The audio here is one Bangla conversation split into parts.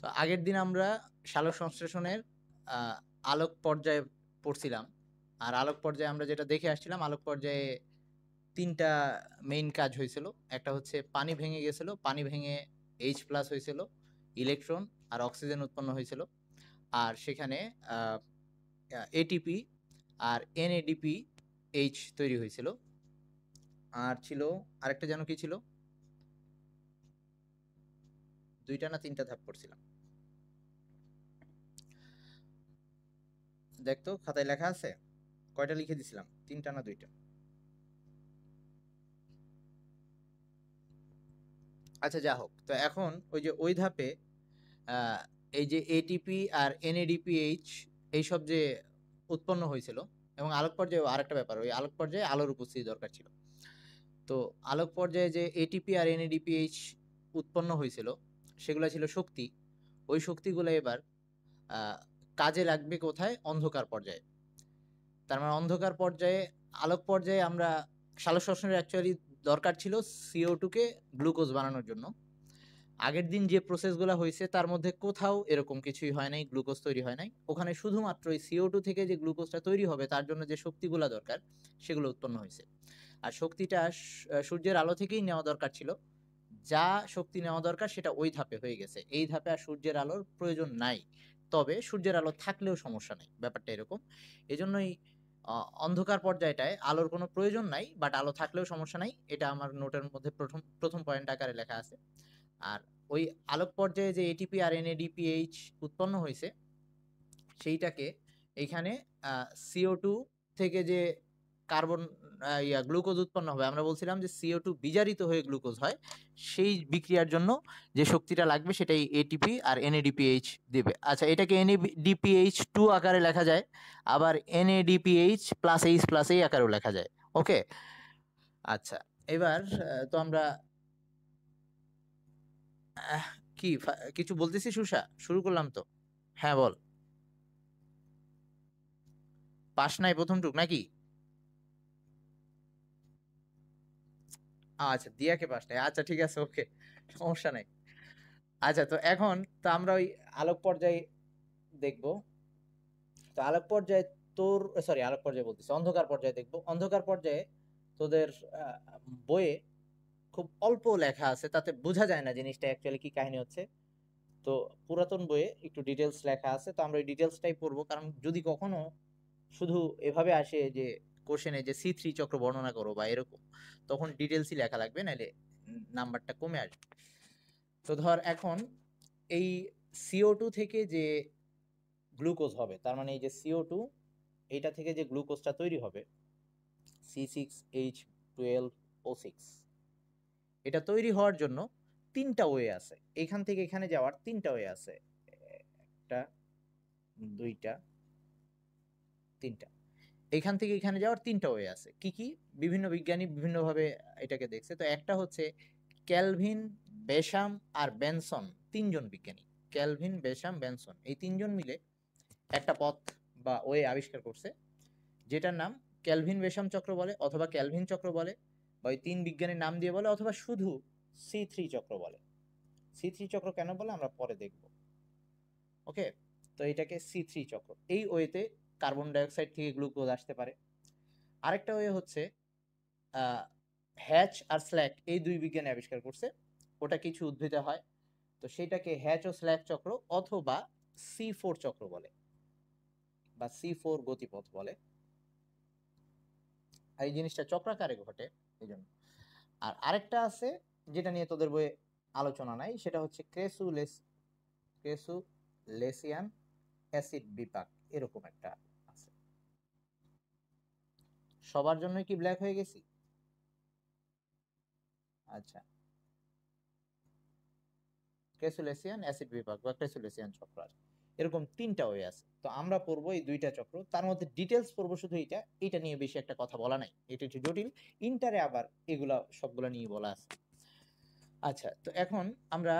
তো আগের দিন আমরা শালক সংশ্লেষণের আলোক পর্যায়ে পড়ছিলাম আর আলোক পর্যায়ে আমরা যেটা দেখে আসছিলাম আলোক পর্যায়ে তিনটা মেইন কাজ হয়েছিল একটা হচ্ছে পানি ভেঙে গেছিলো পানি ভেঙে এইচ প্লাস হয়েছিল ইলেকট্রন আর অক্সিজেন উৎপন্ন হয়েছিল আর সেখানে এটিপি আর এনএডিপি এইচ তৈরি হয়েছিল আর ছিল আরেকটা যেন কি ছিল দুইটা না তিনটা ধাপ পড়ছিলাম দেখতো খাতায় লেখা আছে কয়টা লিখে দিছিলাম তিনটা না দুইটা আচ্ছা যা হোক তো এখন ওই যে ওই ধাপে এই যে এটিপি আর এনএডিপিএইচ এইসব যে উৎপন্ন হয়েছিল এবং আলোক পর্যায়ে আর একটা ব্যাপার ওই আলোক পর্যায়ে আলোর উপস্থিতি দরকার ছিল তো আলোক পর্যায়ে যে এটিপি আর এনএডিপিএইচ উৎপন্ন হয়েছিল সেগুলো ছিল শক্তি ওই শক্তিগুলো এবার কাজে লাগবে কোথায় অন্ধকার পর্যায়ে তার মানে অন্ধকার পর্যায়ে আলোক পর্যায়ে আমরা সালোক অ্যাকচুয়ালি দরকার ছিল সিও টুকে গ্লুকোজ বানানোর জন্য আগের দিন যে প্রসেসগুলো হয়েছে তার মধ্যে কোথাও এরকম কিছুই হয় নাই গ্লুকোজ তৈরি হয় নাই ওখানে শুধুমাত্র ওই সিও টু থেকে যে গ্লুকোজটা তৈরি হবে তার জন্য যে শক্তিগুলো দরকার সেগুলো উৎপন্ন হয়েছে আর শক্তিটা সূর্যের আলো থেকেই নেওয়া দরকার ছিল যা শক্তি নেওয়া দরকার সেটা ওই ধাপে হয়ে গেছে এই ধাপে আর সূর্যের আলোর প্রয়োজন নাই তবে সূর্যের আলো থাকলেও সমস্যা নেই ব্যাপারটা এরকম এই জন্যই অন্ধকার পর্যায়টায় আলোর কোনো প্রয়োজন নাই বাট আলো থাকলেও সমস্যা নাই এটা আমার নোটের মধ্যে প্রথম প্রথম পয়েন্ট আকারে লেখা আছে আর ওই আলোক পর্যায়ে যে এটিপি আর এন ডিপিএইচ উৎপন্ন হয়েছে সেইটাকে এইখানে সিও টু থেকে যে কার্বন ইয়া গ্লুকোজ উৎপন্ন হবে আমরা বলছিলাম যে সিও টু বিজারিত হয়ে গ্লুকোজ হয় সেই বিক্রিয়ার জন্য যে শক্তিটা লাগবে সেটাই এটিপি আর এনএডিপিএইচ দেবে আচ্ছা এটাকে এনএডিপিএইচ টু আকারে লেখা যায় আবার এনএডিপিএইচ প্লাস এইচ প্লাস এই আকারেও লেখা যায় ওকে আচ্ছা এবার তো আমরা কি কিছু বলতেছি সুষা শুরু করলাম তো হ্যাঁ বল পাস নাই প্রথমটুক নাকি আচ্ছা দিয়াকে পাঁচটায় আচ্ছা ঠিক আছে ওকে সমস্যা নাই আচ্ছা তো এখন তো আমরা ওই আলোক পর্যায়ে দেখব তো আলোক পর্যায়ে তোর সরি আলোক পর্যায়ে বলতেছি অন্ধকার পর্যায়ে দেখব অন্ধকার পর্যায়ে তোদের বইয়ে খুব অল্প লেখা আছে তাতে বোঝা যায় না জিনিসটা অ্যাকচুয়ালি কি কাহিনী হচ্ছে তো পুরাতন বইয়ে একটু ডিটেলস লেখা আছে তো আমরা ওই ডিটেলসটাই পড়বো কারণ যদি কখনো শুধু এভাবে আসে যে কোশ্চেনে যে সি থ্রি চক্র বর্ণনা করো বা এরকম তখন ডিটেলসই লেখা লাগবে নাহলে নাম্বারটা কমে আসবে তো ধর এখন এই সিও টু থেকে যে গ্লুকোজ হবে তার মানে এই যে সিও টু এইটা থেকে যে গ্লুকোজটা তৈরি হবে C six H twelve O six এটা তৈরি হওয়ার জন্য তিনটা ওয়ে আছে এখান থেকে এখানে যাওয়ার তিনটা ওয়ে আছে একটা দুইটা তিনটা এখান থেকে এখানে যাওয়ার তিনটা ওয়ে আছে কি কি বিভিন্ন বিজ্ঞানী বিভিন্নভাবে এটাকে দেখছে তো একটা হচ্ছে ক্যালভিন বেশাম আর বেনসন তিনজন বিজ্ঞানী ক্যালভিন বেশাম বেনসন এই তিনজন মিলে একটা পথ বা ওয়ে আবিষ্কার করছে যেটার নাম ক্যালভিন বেশাম চক্র বলে অথবা ক্যালভিন চক্র বলে বা ওই তিন বিজ্ঞানীর নাম দিয়ে বলে অথবা শুধু সি থ্রি চক্র বলে সি থ্রি চক্র কেন বলে আমরা পরে দেখব ওকে তো এটাকে সি থ্রি চক্র এই ওয়েতে কার্বন ডাইঅক্সাইড থেকে গ্লুকোজ আসতে পারে আরেকটা ওয়ে হচ্ছে হ্যাচ আর স্ল্যাক এই দুই বিজ্ঞানী আবিষ্কার করছে ওটা কিছু উদ্ভিদে হয় তো সেটাকে হ্যাচ ও স্ল্যাক চক্র অথবা সি ফোর চক্র বলে বা সি ফোর গতিপথ বলে আর এই জিনিসটা চক্রাকারে ঘটে এই জন্য আর আরেকটা আছে যেটা নিয়ে তোদের বইয়ে আলোচনা নাই সেটা হচ্ছে ক্রেসুলেস ক্রেসুলেসিয়ান অ্যাসিড বিপাক এরকম একটা সবার জন্য কি ব্ল্যাক হয়ে গেছি আচ্ছা ক্রেসুলেসিয়ান অ্যাসিড বিভাগ বা ক্রেসুলেসিয়ান চক্র আছে এরকম তিনটা ওয়ে আছে তো আমরা পড়বো এই দুইটা চক্র তার মধ্যে ডিটেলস পড়বো শুধু এটা এটা নিয়ে বেশি একটা কথা বলা নাই এটা একটু জটিল ইন্টারে আবার এগুলা সবগুলা নিয়ে বলা আছে আচ্ছা তো এখন আমরা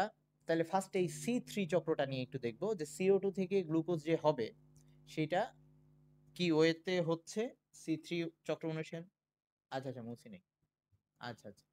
তাহলে ফার্স্ট এই সি থ্রি চক্রটা নিয়ে একটু দেখবো যে সিও টু থেকে গ্লুকোজ যে হবে সেটা কি ওয়েতে হচ্ছে সি থ্রি চক্র সেন আচ্ছা আচ্ছা মুসি নেই আচ্ছা আচ্ছা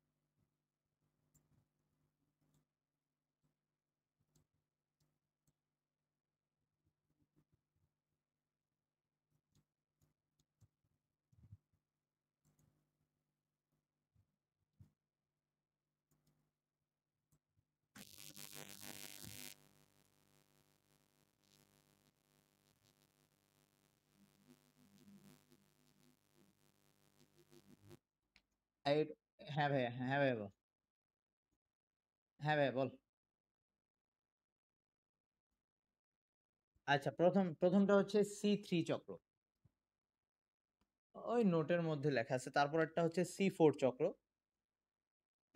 হ্যাঁ ভাইয়া হ্যাঁ, হ্যাঁ ভাইয়া বল হ্যাঁ ভাইয়া বল আচ্ছা প্রথম প্রথমটা হচ্ছে সি থ্রি চক্র ওই নোটের মধ্যে লেখা আছে তারপর একটা হচ্ছে সি ফোর চক্র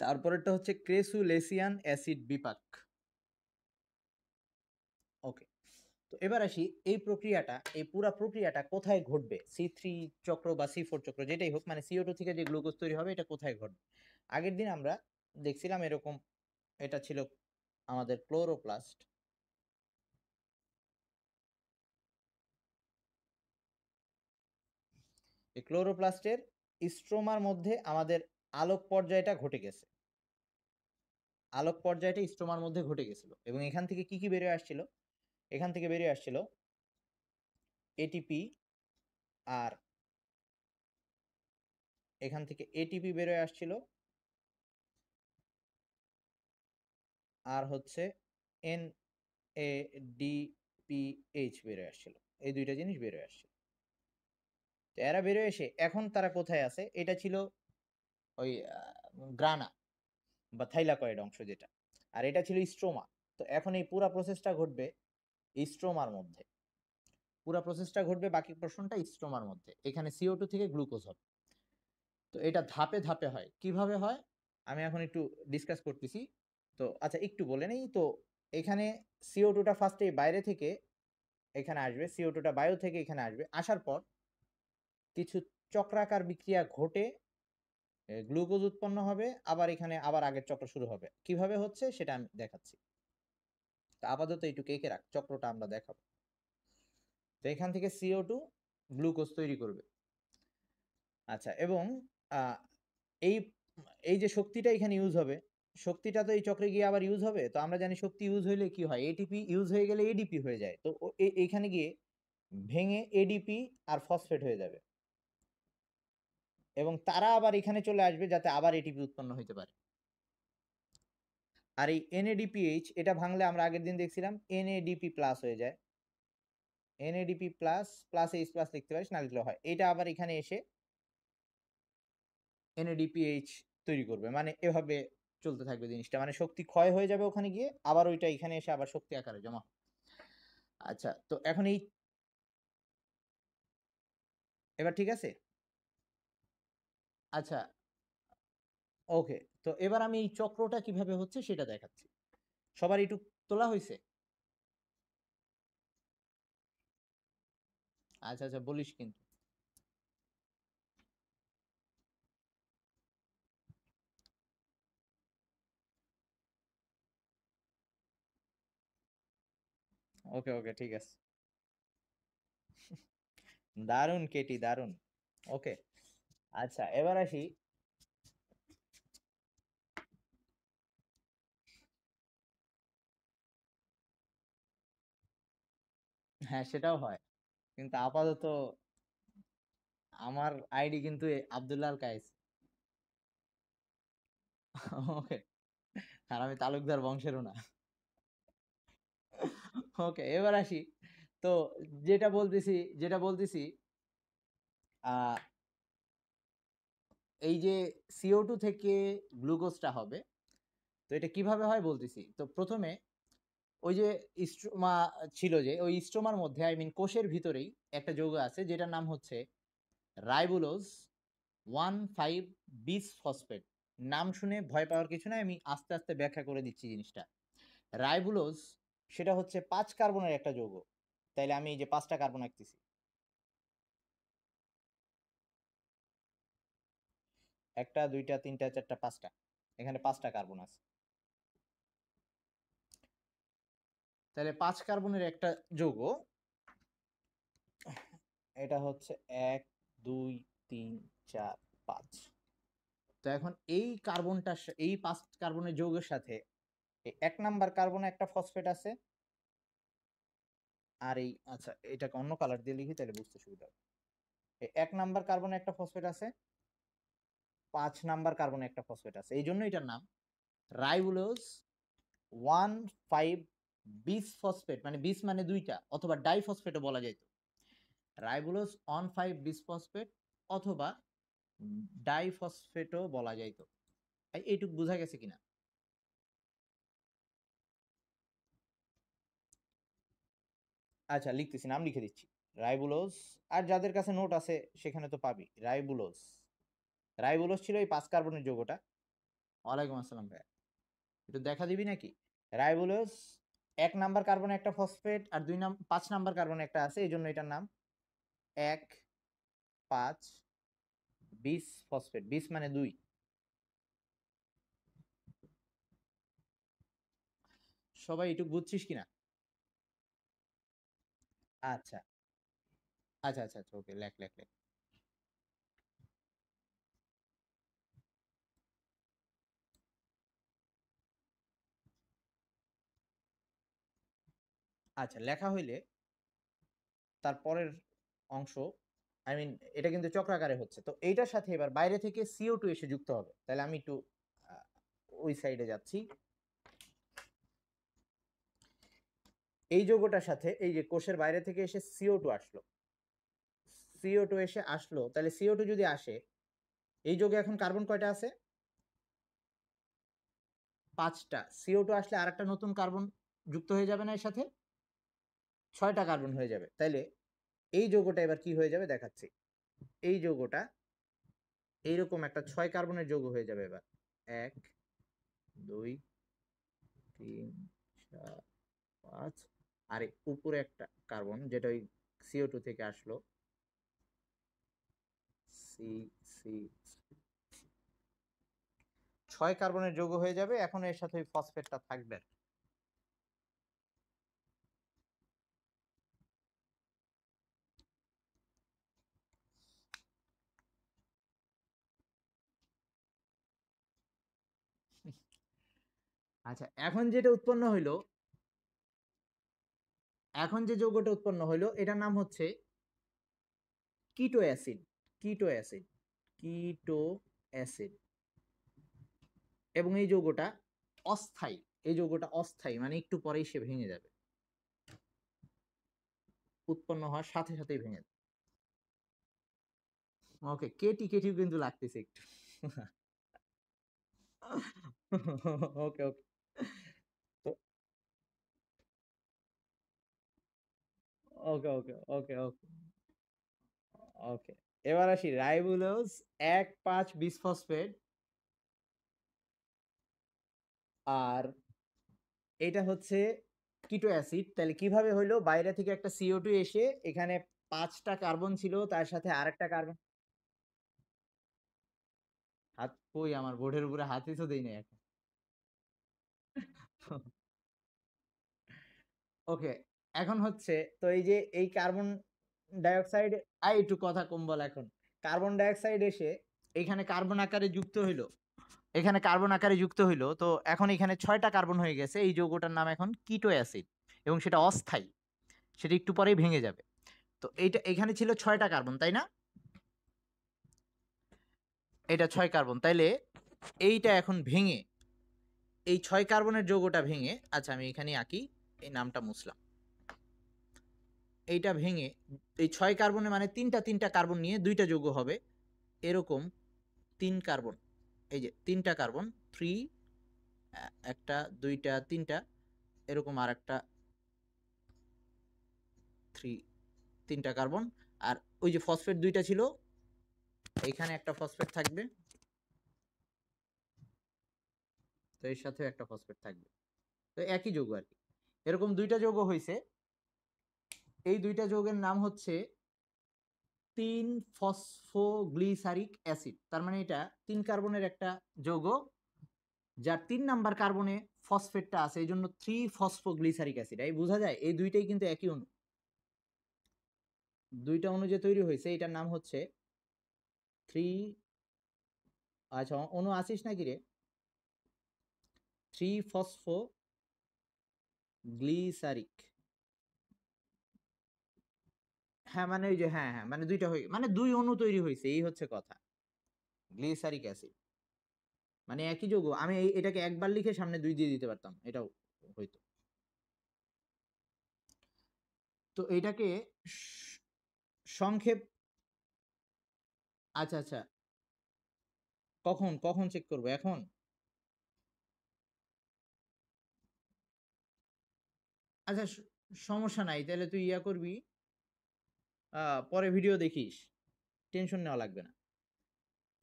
তারপরেরটা হচ্ছে ক্রেসুলেসিয়ান অ্যাসিড বিপাক তো এবার আসি এই প্রক্রিয়াটা এই পুরা প্রক্রিয়াটা কোথায় ঘটবে সি থ্রি চক্র বা সি ফোর চক্র যেটাই হোক মানে সিও টু থেকে যে গ্লুকোজ তৈরি হবে এটা কোথায় ঘটবে আগের দিন আমরা দেখছিলাম এরকম এটা ছিল আমাদের ক্লোরোপ্লাস্ট এই ক্লোরোপ্লাস্টের স্ট্রোমার মধ্যে আমাদের আলোক পর্যায়টা ঘটে গেছে আলোক পর্যায়টা স্ট্রোমার মধ্যে ঘটে গেছিল এবং এখান থেকে কি কি বেরিয়ে আসছিল এখান থেকে বেরিয়ে আসছিল এটিপি আর এখান থেকে এটিপি বেরোয় আসছিল আর হচ্ছে N A D P H বেরোয় আসছিল এই দুইটা জিনিস বেরোয় আসছিল তো এরা বেরোয় এসে এখন তারা কোথায় আছে এটা ছিল ওই গ্রানা বা থাইলাকয়েড অংশ যেটা আর এটা ছিল স্ট্রোমা তো এখন এই পুরা প্রসেসটা ঘটবে এই স্ট্রোমার মধ্যে পুরো প্রসেসটা ঘটবে বাকি প্রশ্নটা স্ট্রোমার মধ্যে এখানে সিও টু থেকে গ্লুকোজ হবে তো এটা ধাপে ধাপে হয় কিভাবে হয় আমি এখন একটু ডিসকাস করতেছি তো আচ্ছা একটু বলে নেই তো এখানে সিও টুটা ফার্স্টে বাইরে থেকে এখানে আসবে সিও টুটা বায়ু থেকে এখানে আসবে আসার পর কিছু চক্রাকার বিক্রিয়া ঘটে গ্লুকোজ উৎপন্ন হবে আবার এখানে আবার আগের চক্র শুরু হবে কিভাবে হচ্ছে সেটা আমি দেখাচ্ছি আপাতত এইটুকু এঁকে রাখ চক্রটা আমরা দেখাবো তো এখান থেকে সিও টু গ্লুকোজ তৈরি করবে আচ্ছা এবং এই এই যে শক্তিটা এখানে ইউজ হবে শক্তিটা তো এই চক্রে গিয়ে আবার ইউজ হবে তো আমরা জানি শক্তি ইউজ হইলে কি হয় এটিপি ইউজ হয়ে গেলে এডিপি হয়ে যায় তো এইখানে গিয়ে ভেঙে এডিপি আর ফসফেট হয়ে যাবে এবং তারা আবার এখানে চলে আসবে যাতে আবার এটিপি উৎপন্ন হইতে পারে আর এই এনএডিপিএইচ এটা ভাঙলে আমরা আগের দিন দেখছিলাম এনএডিপি প্লাস হয়ে যায় NADP plus plus H plus লিখতে পারিস না লিখলে হয় এটা আবার এখানে এসে এনএডিপিএইচ তৈরি করবে মানে এভাবে চলতে থাকবে জিনিসটা মানে শক্তি ক্ষয় হয়ে যাবে ওখানে গিয়ে আবার ওইটা এখানে এসে আবার শক্তি আকারে জমা আচ্ছা তো এখন এই এবার ঠিক আছে আচ্ছা ওকে তো এবার আমি এই চক্রটা কিভাবে হচ্ছে সেটা দেখাচ্ছি সবার একটু তোলা হয়েছে আচ্ছা আচ্ছা বলিস কিন্তু ওকে ওকে ঠিক আছে দারুন কেটি দারুন ওকে আচ্ছা এবার আসি হ্যাঁ সেটাও হয় কিন্তু আপাতত আমার আইডি কিন্তু আব্দুল্লাহ কাইস ওকে আর আমি তালুকদার বংশেরও না ওকে এবার আসি তো যেটা বলতেছি যেটা বলতেছি এই যে সিও টু থেকে গ্লুকোজটা হবে তো এটা কিভাবে হয় বলতেছি তো প্রথমে ওই যে ইস্ট্রোমা ছিল যে ওই ইস্ট্রোমার মধ্যে আই মিন কোষের ভিতরেই একটা যৌগ আছে যেটার নাম হচ্ছে ribulose one five bis phosphate নাম শুনে ভয় পাওয়ার কিছু না আমি আস্তে আস্তে ব্যাখ্যা করে দিচ্ছি জিনিসটা রাইবুলোজ সেটা হচ্ছে পাঁচ কার্বনের একটা যৌগ তাইলে আমি এই যে পাঁচটা কার্বন আঁকতেছি একটা দুইটা তিনটা চারটা পাঁচটা এখানে পাঁচটা কার্বন আছে তাহলে পাঁচ কার্বনের একটা যৌগ এটা হচ্ছে এক দুই তিন চার পাঁচ তো এখন এই কার্বনটা এই পাঁচ কার্বনের যৌগের সাথে এক নাম্বার কার্বনে একটা ফসফেট আছে আর এই আচ্ছা এটাকে অন্য কালার দিয়ে লিখি তাহলে বুঝতে সুবিধা হবে এক নাম্বার কার্বনে একটা ফসফেট আছে পাঁচ নাম্বার কার্বনে একটা ফসফেট আছে এই জন্য এটার নাম ribulose one five bis phosphate মানে বিস মানে দুইটা অথবা ডাই ফসফেটও বলা যেত রাইবুলোস অন ফাইভ ফসফেট অথবা ডাই ফসফেটও বলা যাইত এইটুক বোঝা গেছে কিনা আচ্ছা লিখতেছি নাম লিখে দিচ্ছি রাইবুলোস আর যাদের কাছে নোট আছে সেখানে তো পাবি রাইবুলোস রাইবুলোস ছিল এই পাঁচ কার্বনের যোগটা ওয়ালাইকুম আসসালাম ভাইয়া একটু দেখা দিবি নাকি রাইবুলোস এক নাম্বার কার্বনে একটা ফসফেট আর দুই নাম পাঁচ নাম্বার কার্বনে একটা আছে এই জন্য এটার নাম এক পাঁচ বিশ ফসফেট বিশ মানে দুই সবাই এটুক বুঝছিস কিনা আচ্ছা আচ্ছা আচ্ছা আচ্ছা ওকে লেখ লেখ লেখ আচ্ছা লেখা হইলে তার পরের অংশ আই মিন এটা কিন্তু চক্রাকারে হচ্ছে তো এইটার সাথে এবার বাইরে থেকে সিও টু এসে যুক্ত হবে তাহলে আমি একটু ওই সাইডে যাচ্ছি এই যোগটার সাথে এই যে কোষের বাইরে থেকে এসে সিও টু আসলো সিও টু এসে আসলো তাহলে সিও টু যদি আসে এই যোগে এখন কার্বন কয়টা আছে পাঁচটা সিও টু আসলে আর একটা নতুন কার্বন যুক্ত হয়ে যাবে না এর সাথে ছয়টা কার্বন হয়ে যাবে তাইলে এই যৌগটা এবার কি হয়ে যাবে দেখাচ্ছি এই যৌগটা এইরকম একটা ছয় কার্বনের যৌগ হয়ে যাবে এবার এক দুই তিন চার পাঁচ আর উপরে একটা কার্বন যেটা ওই সিও টু থেকে আসলো সি সি ছয় কার্বনের যৌগ হয়ে যাবে এখন এর সাথে ওই ফসফেটটা থাকবে আর আচ্ছা এখন যেটা উৎপন্ন হইল এখন যে যৌগটা উৎপন্ন হইলো এটার নাম হচ্ছে কিটো অ্যাসিড কিটো অ্যাসিড কিটো অ্যাসিড এবং এই যৌগটা অস্থায়ী এই যৌগটা অস্থায়ী মানে একটু পরেই সে ভেঙে যাবে উৎপন্ন হওয়ার সাথে সাথেই ভেঙে যাবে ওকে কেটি কেটিও কিন্তু লাগতেছে একটু ওকে okay okay okay okay okay ওকে এবার আসি রাইবুলোজ এক পাঁচ বিসফসফেট আর এটা হচ্ছে কিটো অ্যাসিড তাহলে কিভাবে হইলো বাইরে থেকে একটা সিও টু এসে এখানে পাঁচটা কার্বন ছিল তার সাথে আরেকটা কার্বন হাত কই আমার বোর্ডের উপরে হাতই তো দেই নাই এখন ওকে এখন হচ্ছে তো এই যে এই কার্বন ডাইঅক্সাইড আই একটু কথা কম বল এখন কার্বন ডাইঅক্সাইড এসে এখানে কার্বন আকারে যুক্ত হইলো এখানে কার্বন আকারে যুক্ত হইলো তো এখন এখানে ছয়টা কার্বন হয়ে গেছে এই যৌগটার নাম এখন কিটো অ্যাসিড এবং সেটা অস্থায়ী সেটা একটু পরেই ভেঙে যাবে তো এইটা এখানে ছিল ছয়টা কার্বন তাই না এটা ছয় কার্বন তাইলে এইটা এখন ভেঙে এই ছয় কার্বনের যৌগটা ভেঙে আচ্ছা আমি এখানে আঁকি এই নামটা মুসলাম এইটা ভেঙে এই ছয় কার্বনে মানে তিনটা তিনটা কার্বন নিয়ে দুইটা যৌগ হবে এরকম তিন কার্বন এই যে তিনটা কার্বন থ্রি একটা দুইটা তিনটা এরকম আর একটা থ্রি তিনটা কার্বন আর ওই যে ফসফেট দুইটা ছিল এখানে একটা ফসফেট থাকবে তো এর সাথেও একটা ফসফেট থাকবে তো একই যৌগ আর কি এরকম দুইটা যৌগ হয়েছে এই দুইটা যৌগের নাম হচ্ছে তিন ফসফোগ্লিসারিক অ্যাসিড তার মানে এটা তিন কার্বনের একটা যৌগ যার তিন নাম্বার কার্বনে ফসফেটটা আছে এই জন্য থ্রি ফসফোগ্লিসারিক অ্যাসিড এই বোঝা যায় এই দুইটাই কিন্তু একই অনু দুইটা অনু যে তৈরি হয়েছে এটার নাম হচ্ছে থ্রি আচ্ছা অনু আসিস নাকি রে থ্রি ফসফো গ্লিসারিক হ্যাঁ মানে ওই যে হ্যাঁ হ্যাঁ মানে দুইটা হয়ে মানে দুই অণু তৈরি হয়েছে এই হচ্ছে কথা গ্লিসারিক অ্যাসিড মানে একই যোগ আমি এটাকে একবার লিখে সামনে দুই দিয়ে দিতে পারতাম এটাও হইতো তো এটাকে সংক্ষেপ আচ্ছা আচ্ছা কখন কখন চেক করবো এখন আচ্ছা সমস্যা নাই তাহলে তুই ইয়া করবি পরে ভিডিও দেখিস টেনশন নেওয়া লাগবে না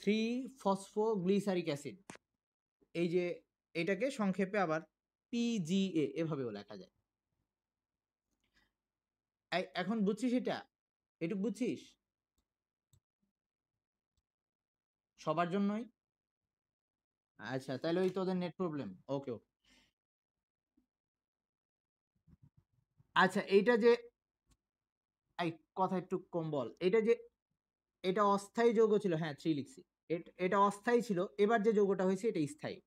থ্রি ফসফোগ্লিসারিক অ্যাসিড এই যে এটাকে সংক্ষেপে আবার পিজিএ এভাবেও লেখা যায় এখন বুঝছিস এটা এটুক বুঝছিস সবার জন্যই আচ্ছা তাহলে ওই তোদের নেট প্রবলেম ওকে ওকে আচ্ছা এইটা যে এই কথা একটু কম বল এটা যে এটা অস্থায়ী যৌগ ছিল হ্যাঁ থ্রি লিখছি এটা অস্থায়ী ছিল এবার যে যৌগটা হয়েছে এটা স্থায়ী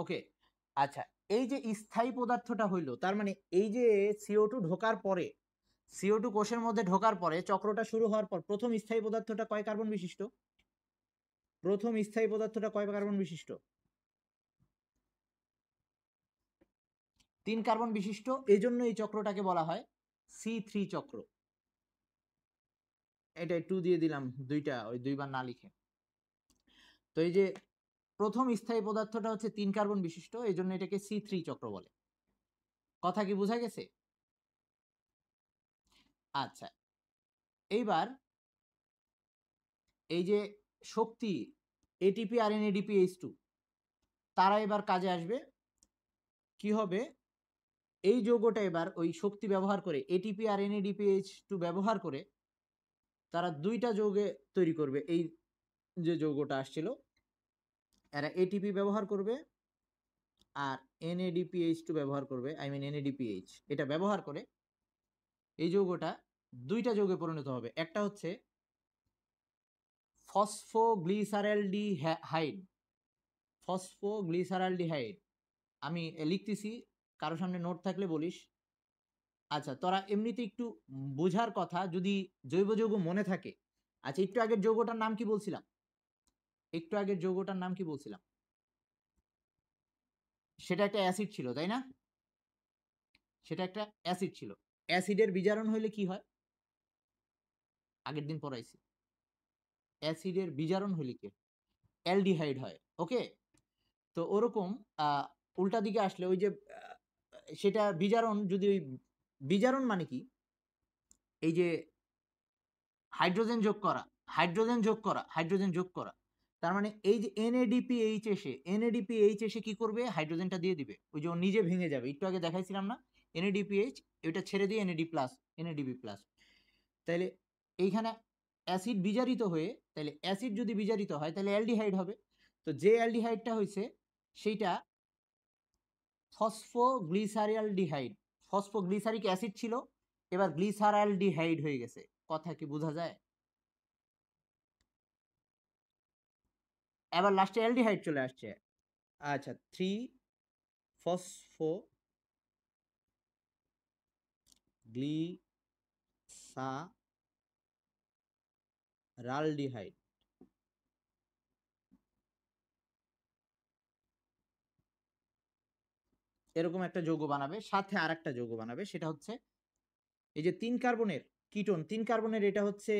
ওকে আচ্ছা এই যে স্থায়ী পদার্থটা হইলো তার মানে এই যে সিও টু ঢোকার পরে সিও টু কোষের মধ্যে ঢোকার পরে চক্রটা শুরু হওয়ার পর প্রথম স্থায়ী পদার্থটা কয় কার্বন বিশিষ্ট প্রথম স্থায়ী পদার্থটা কয় কার্বন বিশিষ্ট তিন কার্বন বিশিষ্ট এই জন্য এই চক্রটাকে বলা হয় সি থ্রি চক্র এটা টু দিয়ে দিলাম দুইটা ওই দুইবার না লিখে তো এই যে প্রথম স্থায়ী পদার্থটা হচ্ছে তিন কার্বন বিশিষ্ট এই জন্য এটাকে সি থ্রি চক্র বলে কথা কি বোঝা গেছে আচ্ছা এইবার এই যে শক্তি এটিপি আর এনএডিপি এইচ টু তারা এবার কাজে আসবে কি হবে এই যোগটা এবার ওই শক্তি ব্যবহার করে এটিপি আর এনএডিপি এইচ টু ব্যবহার করে তারা দুইটা যোগে তৈরি করবে এই যে যোগটা আসছিল এরা এটিপি ব্যবহার করবে আর এইচ টু ব্যবহার করবে আই মিন এইচ এটা ব্যবহার করে এই যৌগটা দুইটা যৌগে পরিণত হবে একটা হচ্ছে ফসফোগ্লিসারালডি হাইড হাইড আমি লিখতেছি কারো সামনে নোট থাকলে বলিস আচ্ছা তোরা এমনিতে একটু বোঝার কথা যদি জৈব যৌগ মনে থাকে আচ্ছা একটু আগের যৌগটার নাম কি বলছিলাম একটু আগের যৌগটার নাম কি বলছিলাম সেটা একটা অ্যাসিড ছিল তাই না সেটা একটা অ্যাসিড ছিল অ্যাসিডের বিজারণ হইলে কি হয় আগের দিন পড়াইছি অ্যাসিডের বিজারণ হলিকে অ্যালডিহাইড হয় ওকে তো ওরকম উল্টা দিকে আসলে ওই যে সেটা বিজারণ যদি ওই বিজারণ মানে কি এই যে হাইড্রোজেন যোগ করা হাইড্রোজেন যোগ করা হাইড্রোজেন যোগ করা তার মানে এই যে এনএডিপি এইচ এসে এনএডিপি এইচ এসে কি করবে হাইড্রোজেনটা দিয়ে দিবে ওই যে ও নিজে ভেঙে যাবে একটু আগে দেখাইছিলাম না এনএডিপি এইচ এটা ছেড়ে দিয়ে এনএডি প্লাস এনএডিপি প্লাস তাহলে এইখানে অ্যাসিড বিজারিত হয়ে তাহলে অ্যাসিড যদি বিজারিত হয় তাহলে অ্যালডিহাইড হবে তো যে অ্যালডিহাইডটা হয়েছে সেইটা ফসফোগ্লিসারিয়ালডিহাইড ফসফোগ্লিসারিক অ্যাসিড ছিল এবার গ্লিসারালডিহাইড হয়ে গেছে কথা কি বোঝা যায় এবার লাস্টে অ্যালডিহাইড চলে আসছে আচ্ছা থ্রি ফসফো গ্লিসা রালডিহাইড এরকম একটা যৌগ বানাবে সাথে আর একটা যৌগ বানাবে সেটা হচ্ছে এই যে তিন কার্বনের কিটোন তিন কার্বনের এটা হচ্ছে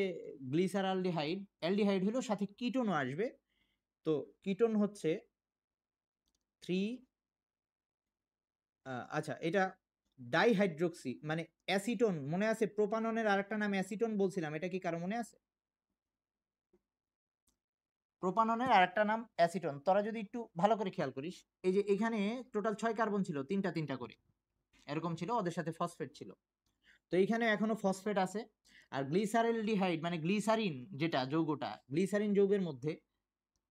গ্লিসার অ্যালডিহাইড অ্যালডিহাইড হলো সাথে কিটোনও আসবে তো কিটোন হচ্ছে থ্রি আচ্ছা এটা ডাইহাইড্রোক্সি মানে অ্যাসিটোন মনে আছে প্রোপাননের আর একটা নাম অ্যাসিটোন বলছিলাম এটা কি কারো মনে আছে প্রোপাননের একটা নাম অ্যাসিটন তোরা যদি একটু ভালো করে খেয়াল করিস এই যে এখানে টোটাল ছয় কার্বন ছিল তিনটা তিনটা করে এরকম ছিল ওদের সাথে ফসফেট ছিল তো এইখানে এখনও ফসফেট আছে আর গ্লিসারেলডিহাইড মানে গ্লিসারিন যেটা যৌগটা গ্লিসারিন যৌগের মধ্যে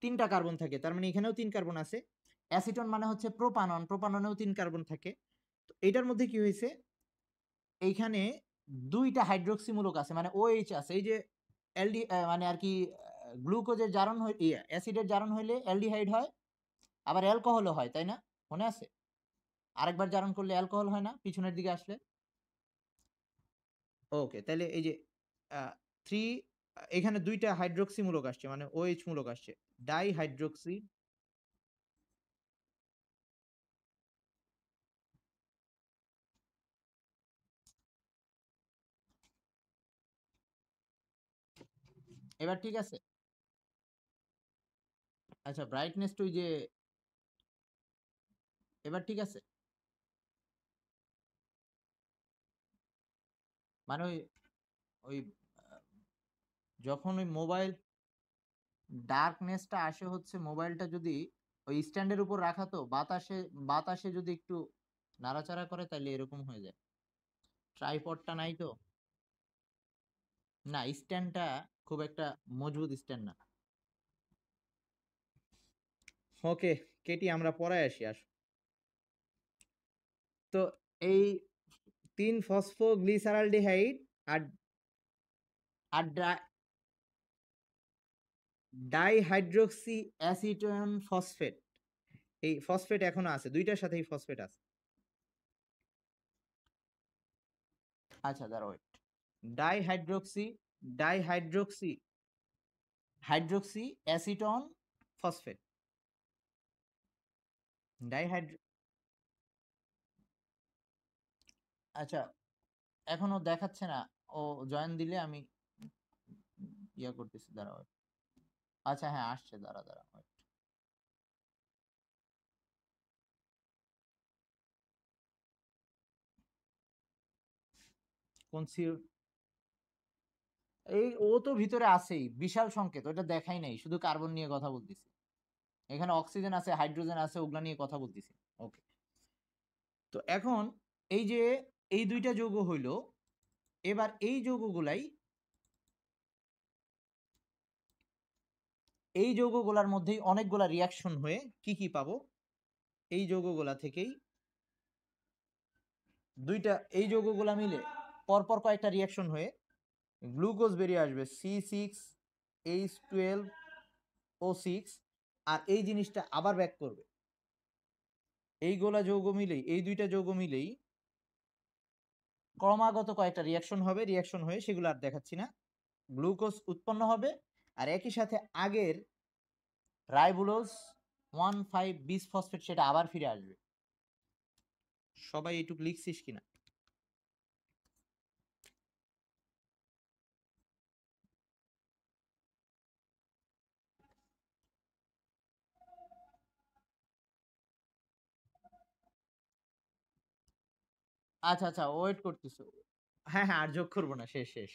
তিনটা কার্বন থাকে তার মানে এখানেও তিন কার্বন আছে অ্যাসিটন মানে হচ্ছে প্রোপানন প্রোপাননেও তিন কার্বন থাকে তো এটার মধ্যে কি হয়েছে এইখানে দুইটা হাইড্রোক্সিমূলক আছে মানে ওএইচ আছে এই যে এলডি মানে আর কি গ্লুকোজের জারণ হইলে ইয়ে, অ্যাসিডের জারণ হইলে অ্যালডিহাইড হয় আবার অ্যালকোহলও হয় তাই না মনে আছে আরেকবার জারণ করলে অ্যালকোহল হয় না পিছনের দিকে আসলে ওকে তাহলে এই যে থ্রি এখানে দুইটা হাইড্রোক্সি মূলক আসছে মানে ওএইচ মূলক আসছে ডাই হাইড্রোক্সি এবার ঠিক আছে আচ্ছা ব্রাইটনেস তুই যে এবার ঠিক আছে মানে ওই ওই যখন ওই মোবাইল ডার্কনেসটা আসে হচ্ছে মোবাইলটা যদি ওই স্ট্যান্ডের উপর রাখা তো বাতাসে বাতাসে যদি একটু নাড়াচাড়া করে তাহলে এরকম হয়ে যায় ট্রাইপডটা নাই তো না স্ট্যান্ডটা খুব একটা মজবুত স্ট্যান্ড না ওকে কেটি আমরা পড়ায় আসি আস তো এই তিন ফসফোগ্লিসারালডিহাইড আর আর ডাইহাইড্রোক্সি অ্যাসিটোন ফসফেট এই ফসফেট এখনো আছে দুইটার সাথে এই ফসফেট আছে আচ্ছা দাঁড়ো wait dihydroxy dihydroxy hydroxy acetone phosphate ডাইহাইড্রে আচ্ছা এখনো দেখাচ্ছে না ও জয়েন দিলে আমি ইয়া করতেছি দাঁড়াও আচ্ছা হ্যাঁ আসছে দাঁড়া দাঁড়া এই ও তো ভিতরে আছেই বিশাল সংকেত ওটা দেখাই নাই শুধু কার্বন নিয়ে কথা বলতেছি এখানে অক্সিজেন আছে হাইড্রোজেন আছে ওগুলা নিয়ে কথা বলতেছি ওকে তো এখন এই যে এই দুইটা যৌগ হইল এবার এই যৌগগুলাই এই যৌগগুলার মধ্যেই অনেকগুলা রিয়াকশন হয়ে কি কি পাবো এই যৌগগুলা থেকেই দুইটা এই যৌগগুলা মিলে পরপর কয়েকটা রিয়াকশন হয়ে গ্লুকোজ বেরিয়ে আসবে C six H twelve O six আর এই জিনিসটা আবার ব্যাক করবে এই গোলা যৌগ মিলেই এই দুইটা যৌগ মিলেই ক্রমাগত কয়েকটা রিয়াকশন হবে রিয়াকশন হয়ে সেগুলো আর দেখাচ্ছি না গ্লুকোজ উৎপন্ন হবে আর একই সাথে আগের ribulose one five bis phosphate সেটা আবার ফিরে আসবে সবাই এটুক লিখছিস কিনা আচ্ছা আচ্ছা ওয়েট করতেছো হ্যাঁ হ্যাঁ আর যোগ করবো না শেষ শেষ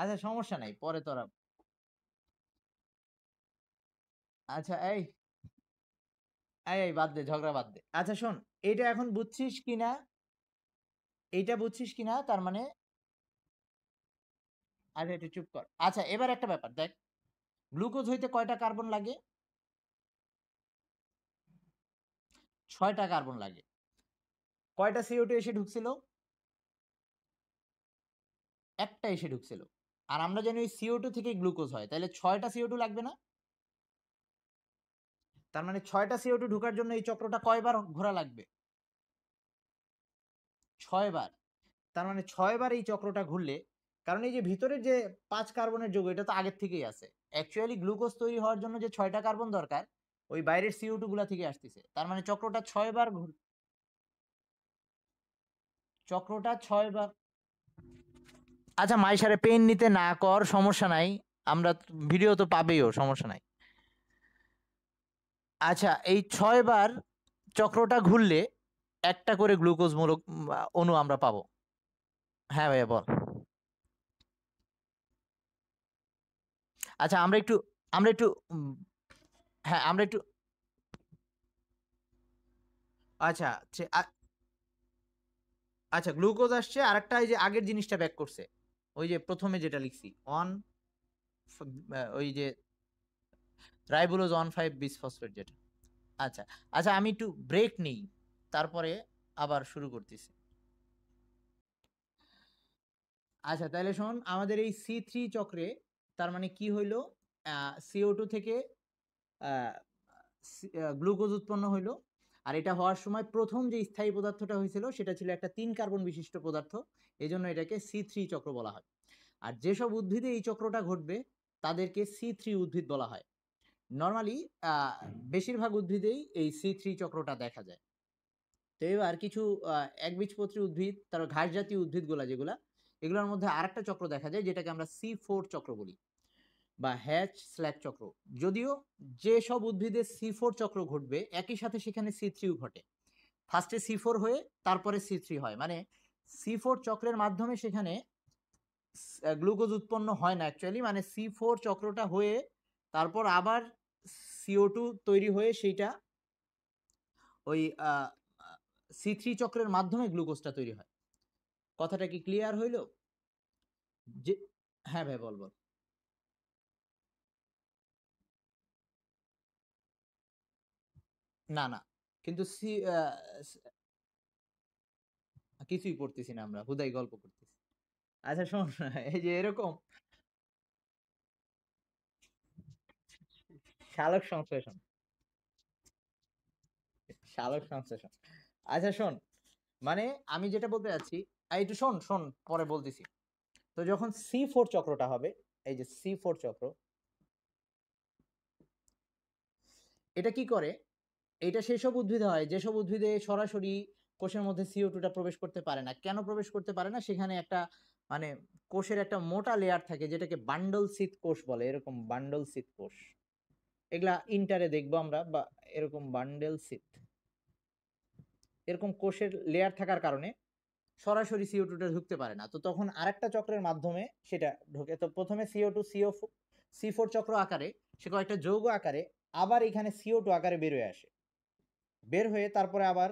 আচ্ছা সমস্যা নাই পরে তোরা আচ্ছা এই এই এই বাদ দে ঝগড়া বাদ দে আচ্ছা শোন এটা এখন বুঝছিস কিনা এইটা বুঝছিস কিনা তার মানে আচ্ছা একটু চুপ কর আচ্ছা এবার একটা ব্যাপার দেখ গ্লুকোজ হইতে কয়টা কার্বন লাগে ছয়টা কার্বন লাগে কয়টা সিও এসে ঢুকছিল একটা এসে ঢুকছিল আর আমরা জানি ওই সিও টু থেকে গ্লুকোজ হয় তাহলে ছয়টা সিও টু লাগবে না তার মানে ছয়টা সিও টু ঢুকার জন্য এই চক্রটা কয়বার ঘোরা লাগবে ছয়বার তার মানে ছয়বার এই চক্রটা ঘুরলে কারণ এই যে ভিতরের যে পাঁচ কার্বনের যুগ এটা তো আগের থেকেই আছে অ্যাকচুয়ালি গ্লুকোজ তৈরি হওয়ার জন্য যে ছয়টা কার্বন দরকার ওই বাইরের সিও টু গুলা থেকে আসতেছে তার মানে চক্রটা ছয় বার ঘুর চক্রটা ছয় বার আচ্ছা মাইসারে পেন নিতে না কর সমস্যা নাই আমরা ভিডিও তো পাবেইও সমস্যা নাই আচ্ছা এই ছয় বার চক্রটা ঘুরলে একটা করে গ্লুকোজ মূলক অণু আমরা পাবো হ্যাঁ ভাইয়া বল আচ্ছা আমরা একটু আমরা একটু হ্যাঁ আমরা একটু আচ্ছা আচ্ছা গ্লুকোজ আসছে আর একটা যে আগের জিনিসটা ব্যাক করছে ওই যে প্রথমে যেটা লিখছি অন ওই যে ribulose one five bis phosphate যেটা আচ্ছা আচ্ছা আমি একটু ব্রেক নিই তারপরে আবার শুরু করতেছি আচ্ছা তাহলে শোন আমাদের এই সি থ্রি চক্রে তার মানে কি হইল সিও টু থেকে গ্লুকোজ উৎপন্ন হইলো আর এটা হওয়ার সময় প্রথম যে স্থায়ী পদার্থটা হয়েছিল সেটা ছিল একটা তিন কার্বন বিশিষ্ট পদার্থ এই জন্য এটাকে সি থ্রি চক্র বলা হয় আর যেসব উদ্ভিদে এই চক্রটা ঘটবে তাদেরকে সি থ্রি উদ্ভিদ বলা হয় নর্মালি বেশিরভাগ উদ্ভিদেই এই সি থ্রি চক্রটা দেখা যায় তো এবার কিছু একবীজপত্রী উদ্ভিদ তার ঘাস জাতীয় উদ্ভিদগুলা যেগুলা এগুলোর মধ্যে আরেকটা চক্র দেখা যায় যেটাকে আমরা সি ফোর চক্র বলি বা হ্যাচ স্ল্যাট চক্র যদিও যে সব উদ্ভিদে সি ফোর চক্র ঘটবে একই সাথে সেখানে সি থ্রিও ঘটে ফার্স্টে সি ফোর হয়ে তারপরে সি থ্রি হয় মানে সি ফোর চক্রের মাধ্যমে সেখানে গ্লুকোজ উৎপন্ন হয় না অ্যাকচুয়ালি মানে সি ফোর চক্রটা হয়ে তারপর আবার সিও টু তৈরি হয়ে সেইটা ওই সি থ্রি চক্রের মাধ্যমে গ্লুকোজটা তৈরি হয় কথাটা কি ক্লিয়ার হইল যে হ্যাঁ ভাই বল বল না না কিন্তু সি কিছুই পড়তেছি না আমরা হুদাই গল্প করতেছি আচ্ছা শোন এই যে এরকম শালক সংশ্লেষণ শালক সংশ্লেষণ আচ্ছা শোন মানে আমি যেটা বলতে যাচ্ছি একটু শোন শোন পরে বলতেছি তো যখন সি ফোর চক্রটা হবে এই যে সি ফোর চক্র এটা কি করে এটা সেসব উদ্ভিদে হয় যেসব উদ্ভিদে সরাসরি কোষের মধ্যে সিও টুটা প্রবেশ করতে পারে না কেন প্রবেশ করতে পারে না সেখানে একটা মানে কোষের একটা মোটা লেয়ার থাকে যেটাকে বান্ডল শীত কোষ বলে এরকম বান্ডল শীত কোষ এগুলা ইন্টারে দেখবো আমরা বা এরকম বান্ডেল শীত এরকম কোষের লেয়ার থাকার কারণে সরাসরি সিও টুটা ঢুকতে পারে না তো তখন আরেকটা চক্রের মাধ্যমে সেটা ঢোকে তো প্রথমে CO two CO C four চক্র আকারে সে কয়েকটা যৌগ আকারে আবার এখানে সিও টু আকারে বেরোয় আসে বের হয়ে তারপরে আবার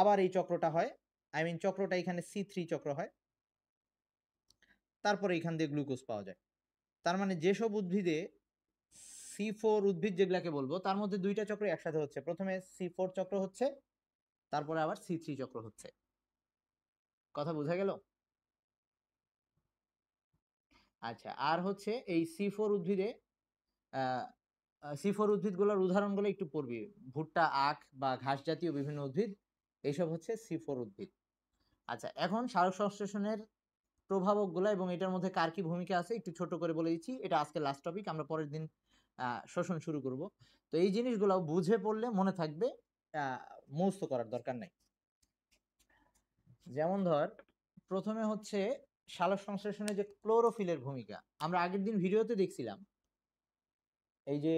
আবার এই চক্রটা হয় আই মিন চক্রটা এখানে সি থ্রি চক্র হয় তারপরে এখান দিয়ে গ্লুকোজ পাওয়া যায় তার মানে যেসব উদ্ভিদে সি ফোর উদ্ভিদ যেগুলাকে বলবো তার মধ্যে দুইটা চক্র একসাথে হচ্ছে প্রথমে সি ফোর চক্র হচ্ছে তারপরে আবার সি থ্রি চক্র হচ্ছে কথা বোঝা গেল আচ্ছা আর হচ্ছে এই সি ফোর উদ্ভিদে সিফর উদ্ভিদগুলোর উদাহরণগুলো একটু পড়বি ভুট্টা আখ বা ঘাস জাতীয় বিভিন্ন উদ্ভিদ এইসব হচ্ছে সিফোর উদ্ভিদ আচ্ছা এখন সারক সংশ্লেষণের প্রভাবকগুলো এবং এটার মধ্যে কার কি ভূমিকা আছে একটু ছোট করে বলে দিচ্ছি এটা আজকে লাস্ট টপিক আমরা পরের দিন শোষণ শুরু করব তো এই জিনিসগুলো বুঝে পড়লে মনে থাকবে মুস্ত করার দরকার নাই যেমন ধর প্রথমে হচ্ছে সালক সংশ্লেষণে যে ক্লোরোফিলের ভূমিকা আমরা আগের দিন ভিডিওতে দেখছিলাম এই যে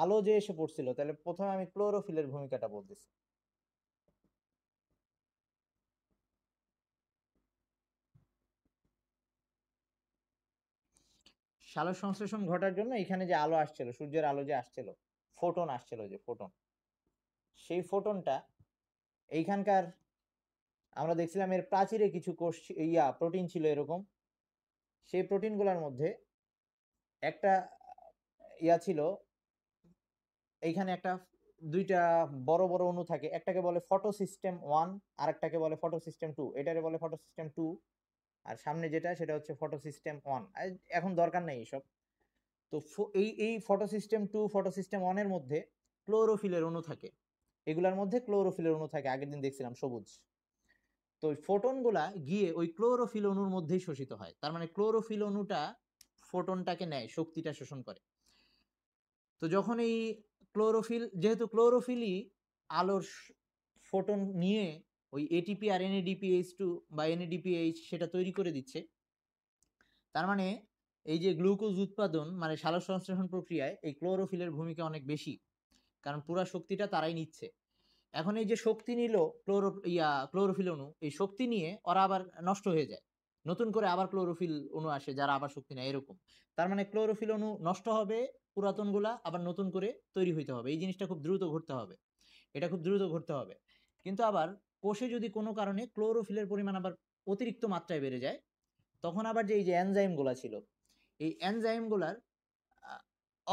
আলো যে এসে পড়ছিল তাহলে প্রথমে আমি ক্লোরোফিলের ভূমিকাটা বলতেছি সালো সংশ্লেষণ ঘটার জন্য এখানে যে আলো আসছিল সূর্যের আলো যে আসছিল ফোটন আসছিল যে ফোটন সেই ফোটনটা এইখানকার আমরা দেখছিলাম এর প্রাচীরে কিছু কোষ ইয়া প্রোটিন ছিল এরকম সেই প্রোটিনগুলোর মধ্যে একটা ইয়া ছিল এইখানে একটা দুইটা বড় বড় অণু থাকে একটাকে বলে ফটো সিস্টেম ওয়ান আর একটাকে বলে ফটো সিস্টেম টু এটারে বলে ফটো সিস্টেম টু আর সামনে যেটা সেটা হচ্ছে ফটো সিস্টেম ওয়ান এখন দরকার নেই এইসব তো এই এই photosystem two photosystem ওয়ানের মধ্যে ক্লোরোফিলের অণু থাকে এগুলার মধ্যে ক্লোরোফিলের অণু থাকে আগের দিন দেখছিলাম সবুজ তো ফোটনগুলা গিয়ে ওই ক্লোরোফিল অণুর মধ্যেই শোষিত হয় তার মানে ক্লোরোফিল অণুটা ফোটনটাকে নেয় শক্তিটা শোষণ করে তো যখন এই ক্লোরোফিল যেহেতু ক্লোরোফিলই আলোর ফোটন নিয়ে ওই এটিপি আর এনএডিপিএইচ টু বা এনএডিপিএইচ সেটা তৈরি করে দিচ্ছে তার মানে এই যে গ্লুকোজ উৎপাদন মানে সালো সংশ্লেষণ প্রক্রিয়ায় এই ক্লোরোফিলের ভূমিকা অনেক বেশি কারণ পুরো শক্তিটা তারাই নিচ্ছে এখন এই যে শক্তি নিল ক্লোরো ইয়া ক্লোরোফিল অনু এই শক্তি নিয়ে ওরা আবার নষ্ট হয়ে যায় নতুন করে আবার ক্লোরোফিল অণু আসে যারা আবার শক্তি নেয় এরকম তার মানে ক্লোরোফিল অণু নষ্ট হবে পুরাতনগুলা আবার নতুন করে তৈরি হইতে হবে এই জিনিসটা খুব দ্রুত ঘটতে হবে এটা খুব দ্রুত ঘটতে হবে কিন্তু আবার কোষে যদি কোনো কারণে ক্লোরোফিলের পরিমাণ আবার অতিরিক্ত মাত্রায় বেড়ে যায় তখন আবার যে এই যে অ্যানজাইমগুলা ছিল এই অ্যানজাইমগুলার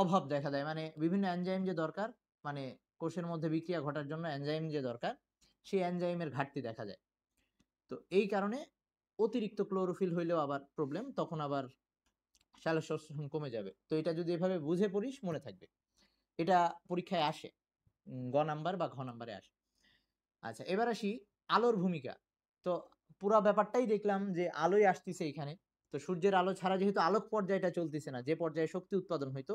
অভাব দেখা দেয় মানে বিভিন্ন অ্যানজাইম যে দরকার মানে কোষের মধ্যে বিক্রিয়া ঘটার জন্য অ্যানজাইম যে দরকার সেই অ্যানজাইমের ঘাটতি দেখা যায় তো এই কারণে অতিরিক্ত ক্লোরোফিল হইলেও আবার প্রবলেম তখন আবার শ্বাস কমে যাবে তো এটা যদি এভাবে বুঝে পড়িস মনে থাকবে এটা পরীক্ষায় আসে গ নাম্বার বা ঘ নাম্বারে আসে আচ্ছা এবার আসি আলোর ভূমিকা তো পুরো ব্যাপারটাই দেখলাম যে আলোই আসতেছে এখানে তো সূর্যের আলো ছাড়া যেহেতু আলোক পর্যায়টা চলতেছে না যে পর্যায়ে শক্তি উৎপাদন হইতো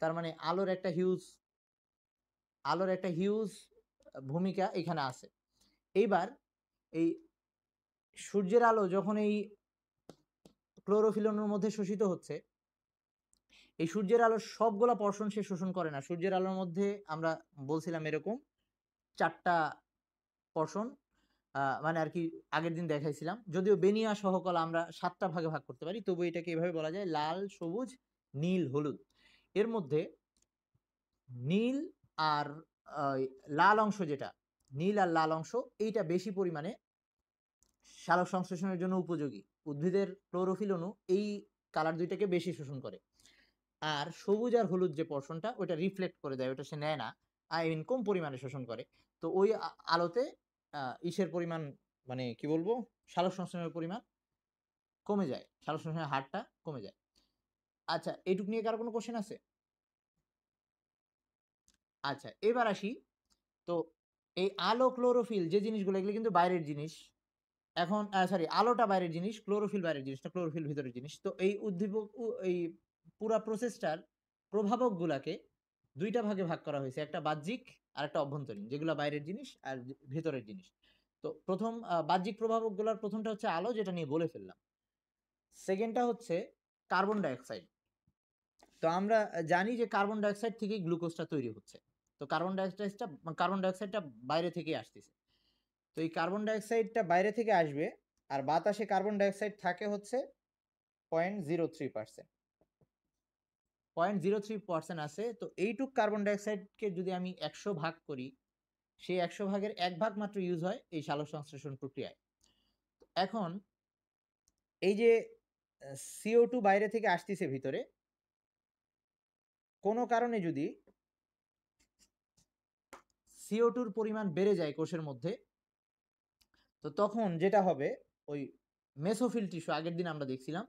তার মানে আলোর একটা হিউজ আলোর একটা হিউজ ভূমিকা এখানে আছে এইবার এই সূর্যের আলো যখন এই ক্লোরোফিলনের মধ্যে শোষিত হচ্ছে এই সূর্যের আলোর সবগুলা পর্ষণ সে শোষণ করে না সূর্যের আলোর মধ্যে আমরা বলছিলাম এরকম চারটা পর্ষণ মানে আর কি আগের দিন দেখাইছিলাম যদিও বেনিয়া সহকলা আমরা সাতটা ভাগে ভাগ করতে পারি তবু এটাকে এভাবে বলা যায় লাল সবুজ নীল হলুদ এর মধ্যে নীল আর লাল অংশ যেটা নীল আর লাল অংশ এইটা বেশি পরিমাণে শালক সংশ্লেষণের জন্য উপযোগী উদ্ভিদের ক্লোরোফিল অণু এই কালার দুইটাকে বেশি শোষণ করে আর সবুজ আর হলুদ যে পোর্শনটা ওটা রিফ্লেক্ট করে দেয় ওটা সে নেয় না আই মিন কম পরিমাণে শোষণ করে তো ওই আলোতে ইসের পরিমাণ মানে কি বলবো শালক সংশ্লেষণের পরিমাণ কমে যায় শালক সংশ্লেষণের হারটা কমে যায় আচ্ছা এইটুক নিয়ে কার কোনো কোশ্চেন আছে আচ্ছা এবার আসি তো এই আলো ক্লোরোফিল যে জিনিসগুলো এগুলো কিন্তু বাইরের জিনিস এখন সরি আলোটা বাইরের জিনিস ক্লোরোফিল বাইরের জিনিস না ক্লোরোফিল ভিতরের জিনিস তো এই উদ্দীপক এই পুরা প্রসেসটার প্রভাবকগুলাকে দুইটা ভাগে ভাগ করা হয়েছে একটা বাহ্যিক আর একটা অভ্যন্তরীণ যেগুলো বাইরের জিনিস আর ভেতরের জিনিস তো প্রথম বাহ্যিক প্রভাবকগুলোর প্রথমটা হচ্ছে আলো যেটা নিয়ে বলে ফেললাম সেকেন্ডটা হচ্ছে কার্বন ডাইঅক্সাইড তো আমরা জানি যে কার্বন ডাইঅক্সাইড থেকেই গ্লুকোজটা তৈরি হচ্ছে তো কার্বন ডাইঅক্সাইডটা কার্বন ডাইঅক্সাইডটা বাইরে থেকেই আসতেছে তো এই কার্বন ডাইঅক্সাইডটা বাইরে থেকে আসবে আর বাতাসে কার্বন ডাইঅক্সাইড থাকে হচ্ছে point zero three percent point zero three percent আছে তো এইটুক কার্বন ডাইঅক্সাইডকে যদি আমি একশো ভাগ করি সেই একশো ভাগের এক ভাগ মাত্র ইউজ হয় এই সালো সংশ্লেষণ প্রক্রিয়ায় এখন এই যে সিও টু বাইরে থেকে আসতেছে ভিতরে কোনো কারণে যদি সিও টুর পরিমাণ বেড়ে যায় কোষের মধ্যে তো তখন যেটা হবে ওই মেসোফিল টিস্যু আগের দিন আমরা দেখছিলাম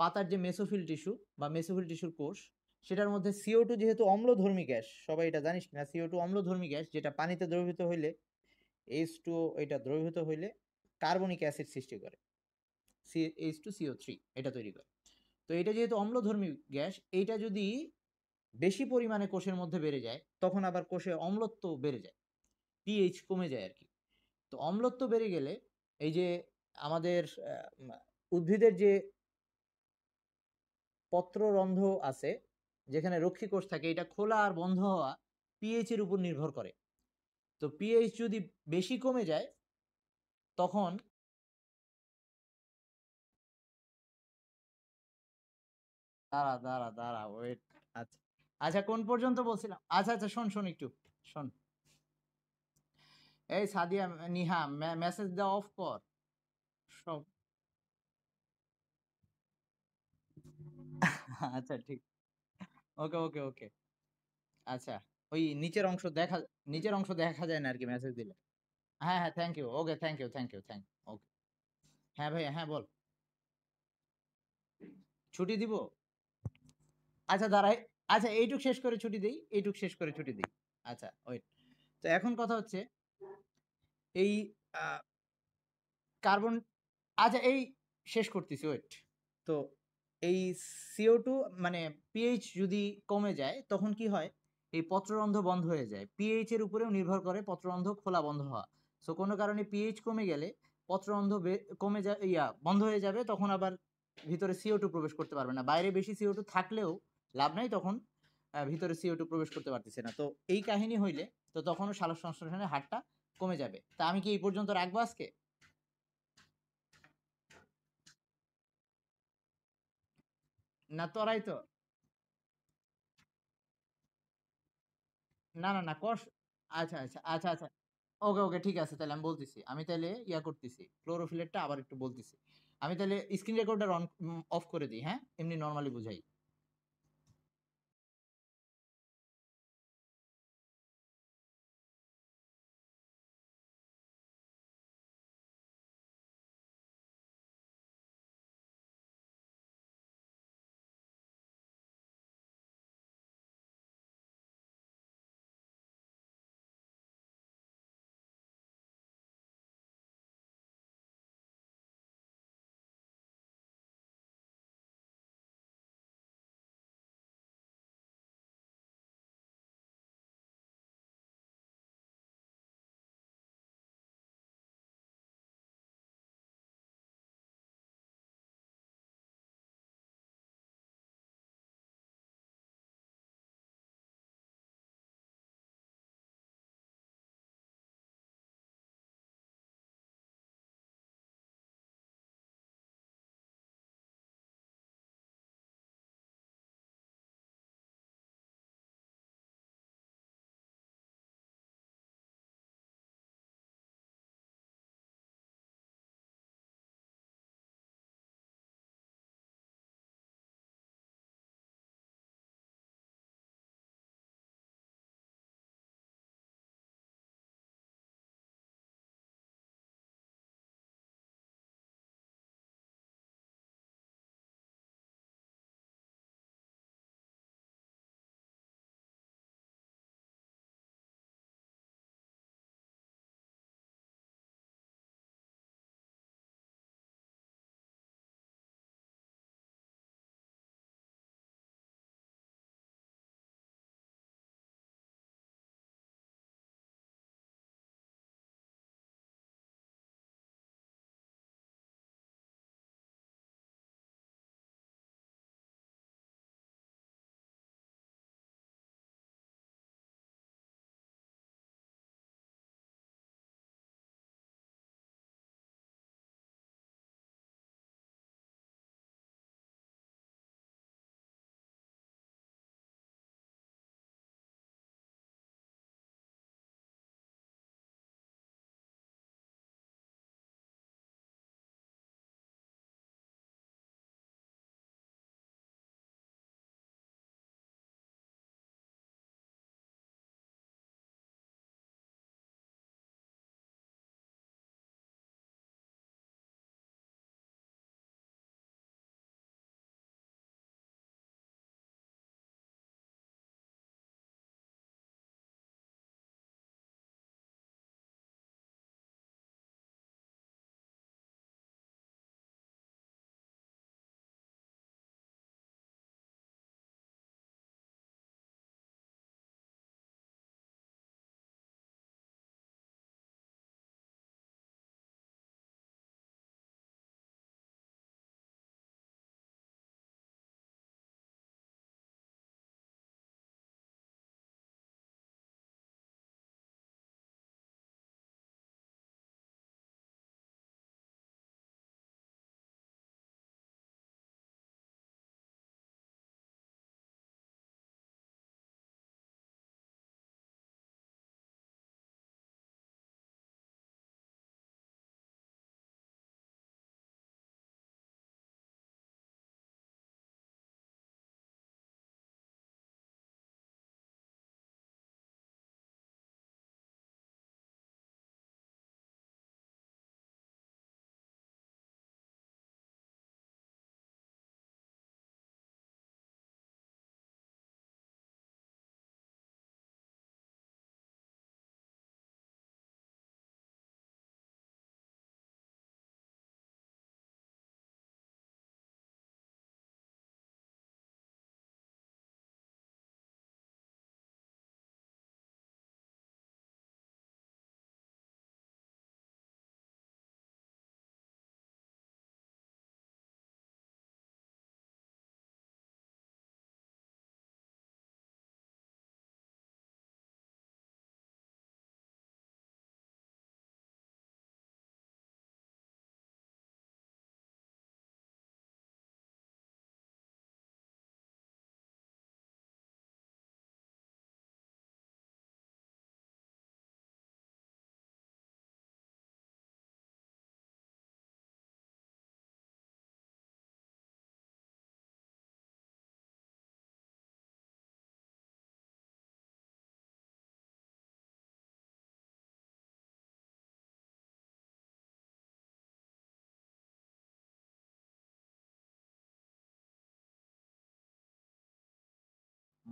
পাতার যে মেসোফিল টিস্যু বা মেসোফিল টিস্যুর কোষ সেটার মধ্যে সিও টু যেহেতু অম্লধর্মী গ্যাস সবাই এটা জানিস কিনা সিও টু অম্লধর্মী গ্যাস যেটা পানিতে দ্রবীভূত হইলে এইচ টু এটা দ্রবীভূত হইলে কার্বনিক অ্যাসিড সৃষ্টি করে C H two CO three এটা তৈরি করে তো এটা যেহেতু অম্লধর্মী গ্যাস এইটা যদি বেশি পরিমাণে কোষের মধ্যে বেড়ে যায় তখন আবার কোষে অম্লত্ব বেড়ে যায় পিএইচ কমে যায় আর কি তো অম্লত্ব বেড়ে গেলে এই যে আমাদের উদ্ভিদের যে পত্ররন্ধ্র আছে যেখানে রক্ষী কোষ থাকে এটা খোলা আর বন্ধ হওয়া পিএইচ এর উপর নির্ভর করে তো পিএইচ যদি বেশি কমে যায় তখন দাঁড়া দাঁড়া দাঁড়া ওয়েট আচ্ছা আচ্ছা কোন পর্যন্ত বলছিলাম আচ্ছা আচ্ছা শোন শোন একটু শোন এই সাদিয়া নিহা মেসেজ দেওয়া অফ কর সব আচ্ছা ঠিক ওকে ওকে ওকে আচ্ছা ওই নিচের অংশ দেখা নিচের অংশ দেখা যায় না আর কি মেসেজ দিলে হ্যাঁ হ্যাঁ thank you okay thank you thank you thank you okay হ্যাঁ ভাই হ্যাঁ বল ছুটি দিব আচ্ছা দাঁড়াই আচ্ছা এইটুক শেষ করে ছুটি দিই এইটুক শেষ করে ছুটি দিই আচ্ছা ওয়েট তো এখন কথা হচ্ছে এই কার্বন আচ্ছা এই শেষ করতেছি ওয়েট তো এই সিও টু মানে পিএইচ যদি কমে যায় তখন কি হয় এই পত্ররন্ধ বন্ধ হয়ে যায় পিএইচ এর উপরেও নির্ভর করে পত্ররন্ধ খোলা বন্ধ হওয়া সো কোনো কারণে পিএইচ কমে গেলে পত্ররন্ধ কমে যা ইয়া বন্ধ হয়ে যাবে তখন আবার ভিতরে সিও টু প্রবেশ করতে পারবে না বাইরে বেশি সিও টু থাকলেও লাভ নাই তখন ভিতরে সিও টু প্রবেশ করতে পারতেছে না তো এই কাহিনী হইলে তো তখনও সালোক সংশ্লেষণের হারটা কমে যাবে তা আমি কি এই পর্যন্ত রাখবো আজকে না তোরাই তো না না না কষ আচ্ছা আচ্ছা আচ্ছা আচ্ছা ওকে ওকে ঠিক আছে তাহলে আমি বলতেছি আমি তাহলে ইয়া করতেছি ক্লোরোফিলেটটা আবার একটু বলতেছি আমি তাহলে স্ক্রিন রেকর্ডার অন অফ করে দিই হ্যাঁ এমনি নর্মালি বুঝাই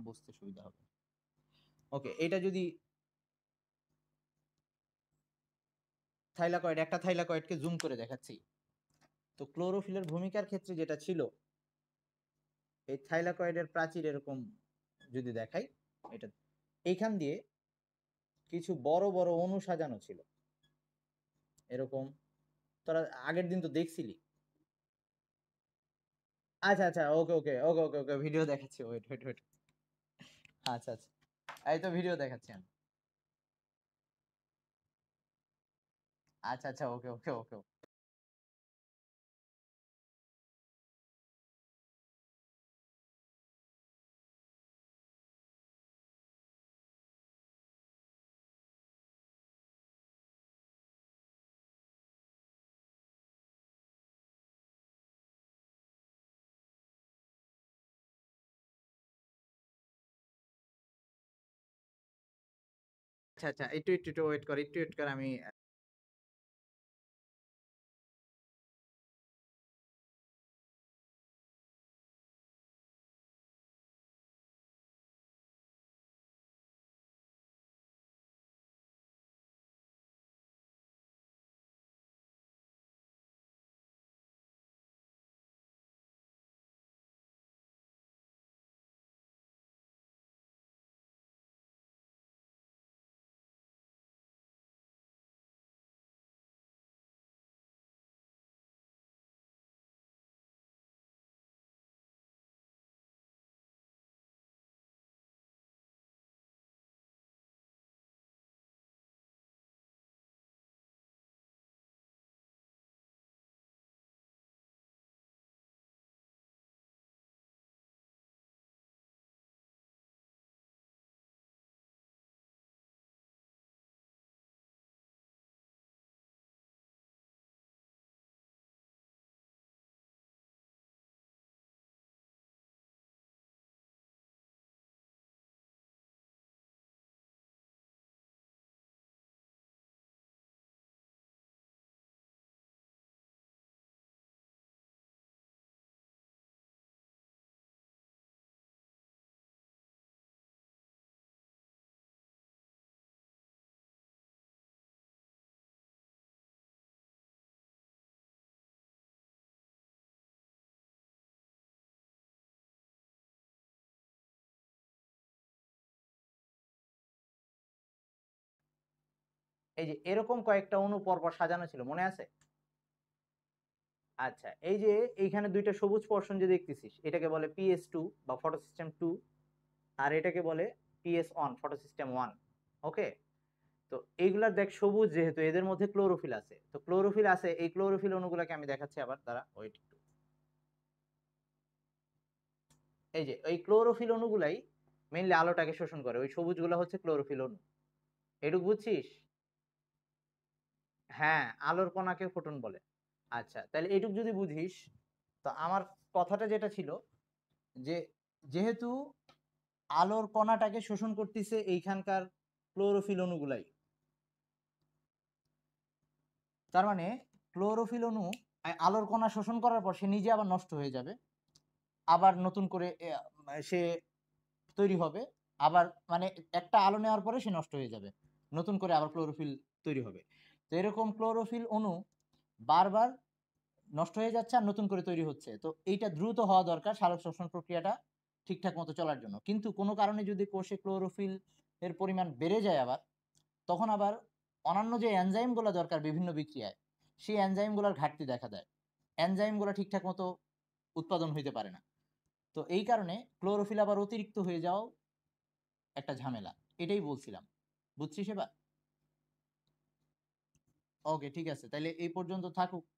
বুঝতে সুবিধা হবে ওকে এটা যদি থাইলাকয়েড একটা থাইলাকয়েডকে জুম করে দেখাচ্ছি তো ক্লোরোফিলের ভূমিকার ক্ষেত্রে যেটা ছিল এই থাইলাকয়েডের প্রাচীর এরকম যদি দেখাই এটা এইখান দিয়ে কিছু বড় বড় অনু সাজানো ছিল এরকম তোরা আগের দিন তো দেখছিলি আচ্ছা আচ্ছা okay okay okay okay okay video দেখাচ্ছি ওয়েট ওয়েট ওয়েট আচ্ছা আচ্ছা এই তো ভিডিও দেখাচ্ছি আমি আচ্ছা আচ্ছা ওকে ওকে ওকে আচ্ছা আচ্ছা একটু একটু ওয়েট কর একটু ওয়েট কর আমি এই যে এরকম কয়েকটা অণু পরপর সাজানো ছিল মনে আছে আচ্ছা এই যে এইখানে দুইটা সবুজ পর্ষণ যে দেখতেছিস এটাকে বলে পিএস টু বা ফটো সিস্টেম টু আর এটাকে বলে PS one photosystem one okay তো এইগুলার দেখ সবুজ যেহেতু এদের মধ্যে ক্লোরোফিল আছে তো ক্লোরোফিল আছে এই ক্লোরোফিল অনুগুলাকে আমি দেখাচ্ছি আবার তারা ওয়েট একটু এই যে ওই ক্লোরোফিল অনুগুলাই মেইনলি আলোটাকে শোষণ করে ওই সবুজগুলো হচ্ছে ক্লোরোফিল অনু এটুক বুঝছিস হ্যাঁ আলোর কণাকে ফোটন বলে আচ্ছা তাহলে এইটুক যদি বুঝিস তো আমার কথাটা যেটা ছিল যে যেহেতু আলোর কণাটাকে শোষণ করতেছে এইখানকার ক্লোরোফিল অণুগুলাই তার মানে ক্লোরোফিল অণু আলোর কণা শোষণ করার পর সে নিজে আবার নষ্ট হয়ে যাবে আবার নতুন করে সে তৈরি হবে আবার মানে একটা আলো নেওয়ার পরে সে নষ্ট হয়ে যাবে নতুন করে আবার ক্লোরোফিল তৈরি হবে তো এরকম ক্লোরোফিল অণু বারবার নষ্ট হয়ে যাচ্ছে আর নতুন করে তৈরি হচ্ছে তো এইটা দ্রুত হওয়া দরকার সালোক শোষণ প্রক্রিয়াটা ঠিকঠাক মতো চলার জন্য কিন্তু কোনো কারণে যদি কোষে ক্লোরোফিল এর পরিমাণ বেড়ে যায় আবার তখন আবার অন্যান্য যে অ্যানজাইমগুলো দরকার বিভিন্ন বিক্রিয়ায় সেই অ্যানজাইমগুলোর ঘাটতি দেখা দেয় অ্যানজাইমগুলো ঠিকঠাক মতো উৎপাদন হইতে পারে না তো এই কারণে ক্লোরোফিল আবার অতিরিক্ত হয়ে যাওয়া একটা ঝামেলা এটাই বলছিলাম বুঝছিস এবার ওকে ঠিক আছে তাহলে এই পর্যন্ত থাকুক